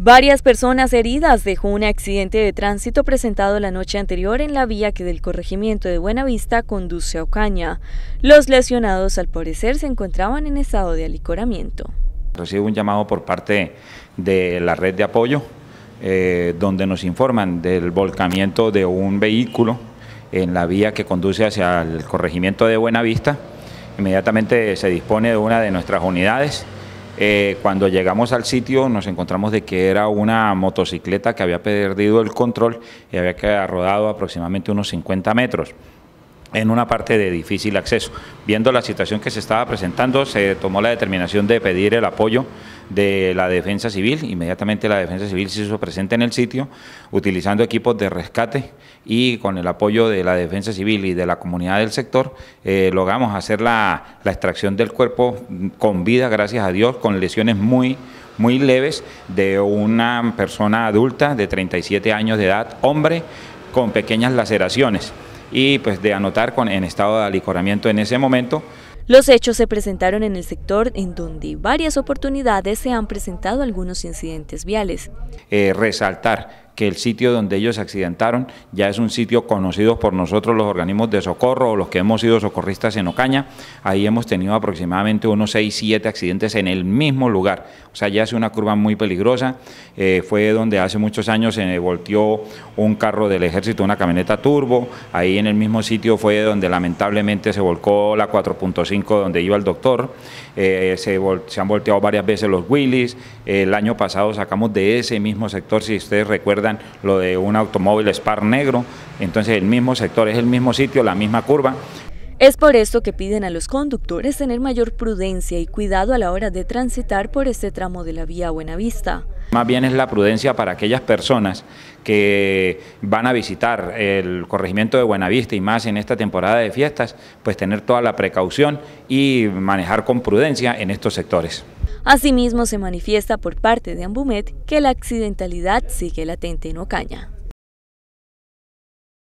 Varias personas heridas dejó un accidente de tránsito presentado la noche anterior en la vía que del corregimiento de Buenavista conduce a Ocaña. Los lesionados, al parecer, se encontraban en estado de alicoramiento. Recibo un llamado por parte de la red de apoyo, eh, donde nos informan del volcamiento de un vehículo en la vía que conduce hacia el corregimiento de Buenavista. Inmediatamente se dispone de una de nuestras unidades eh, cuando llegamos al sitio nos encontramos de que era una motocicleta que había perdido el control y había rodado aproximadamente unos 50 metros en una parte de difícil acceso. Viendo la situación que se estaba presentando, se tomó la determinación de pedir el apoyo de la Defensa Civil. Inmediatamente la Defensa Civil se hizo presente en el sitio, utilizando equipos de rescate y con el apoyo de la Defensa Civil y de la comunidad del sector, eh, logramos hacer la, extracción del cuerpo con vida, gracias a Dios, con lesiones muy muy leves de una persona adulta de 37 años de edad, hombre, con pequeñas laceraciones y pues de anotar en estado de alicoramiento en ese momento. Los hechos se presentaron en el sector en donde varias oportunidades se han presentado algunos incidentes viales. Eh, resaltar que el sitio donde ellos se accidentaron ya es un sitio conocido por nosotros los organismos de socorro o los que hemos sido socorristas en Ocaña. Ahí hemos tenido aproximadamente unos 6, 7 accidentes en el mismo lugar. O sea, ya es una curva muy peligrosa. Eh, fue donde hace muchos años se volteó un carro del ejército, una camioneta turbo. Ahí en el mismo sitio fue donde lamentablemente se volcó la 4.5 donde iba el doctor. Eh, se, han volteado varias veces los Willys. el año pasado sacamos de ese mismo sector, si ustedes recuerdan, lo de un automóvil Spar negro, entonces el mismo sector, es el mismo sitio, la misma curva. Es por esto que piden a los conductores tener mayor prudencia y cuidado a la hora de transitar por este tramo de la vía Buenavista. Más bien es la prudencia para aquellas personas que van a visitar el corregimiento de Buenavista y más en esta temporada de fiestas, pues tener toda la precaución y manejar con prudencia en estos sectores. Asimismo, se manifiesta por parte de Ambumet que la accidentalidad sigue latente en Ocaña.